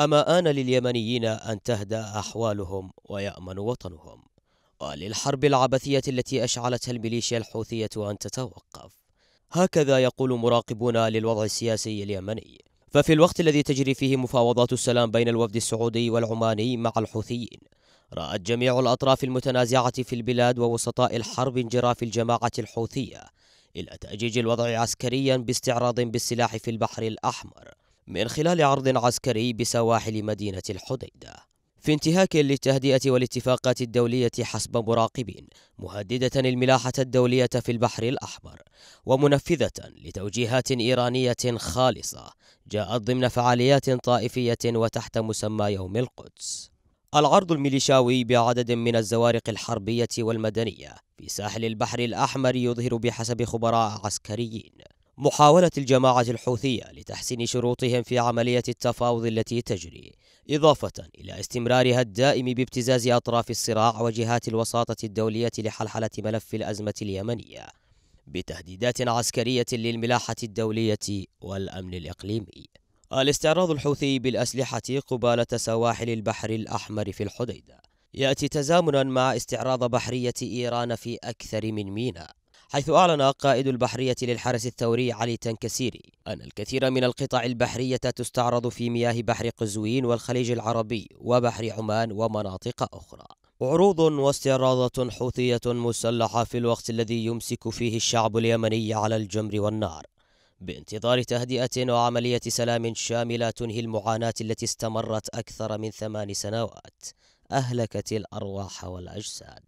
أما آن لليمنيين أن تهدأ أحوالهم ويأمن وطنهم وللحرب العبثية التي أشعلتها الميليشيا الحوثية أن تتوقف هكذا يقول مراقبون للوضع السياسي اليمني ففي الوقت الذي تجري فيه مفاوضات السلام بين الوفد السعودي والعماني مع الحوثيين رأت جميع الأطراف المتنازعة في البلاد ووسطاء الحرب انجراف الجماعة الحوثية إلى تأجيج الوضع عسكريا باستعراض بالسلاح في البحر الأحمر من خلال عرض عسكري بسواحل مدينة الحديدة في انتهاك للتهدئة والاتفاقات الدولية حسب مراقبين مهددة الملاحة الدولية في البحر الأحمر ومنفذة لتوجيهات إيرانية خالصة جاءت ضمن فعاليات طائفية وتحت مسمى يوم القدس العرض الميليشاوي بعدد من الزوارق الحربية والمدنية في ساحل البحر الأحمر يظهر بحسب خبراء عسكريين محاولة الجماعة الحوثية لتحسين شروطهم في عملية التفاوض التي تجري إضافة إلى استمرارها الدائم بابتزاز أطراف الصراع وجهات الوساطة الدولية لحلحلة ملف الأزمة اليمنية بتهديدات عسكرية للملاحة الدولية والأمن الإقليمي الاستعراض الحوثي بالأسلحة قبالة سواحل البحر الأحمر في الحديدة يأتي تزامنا مع استعراض بحرية إيران في أكثر من ميناء حيث أعلن قائد البحرية للحرس الثوري علي تنكسيري أن الكثير من القطع البحرية تستعرض في مياه بحر قزوين والخليج العربي وبحر عمان ومناطق أخرى عروض واستعراضات حوثية مسلحة في الوقت الذي يمسك فيه الشعب اليمني على الجمر والنار بانتظار تهدئة وعملية سلام شاملة تنهي المعاناة التي استمرت أكثر من ثمان سنوات أهلكت الأرواح والأجساد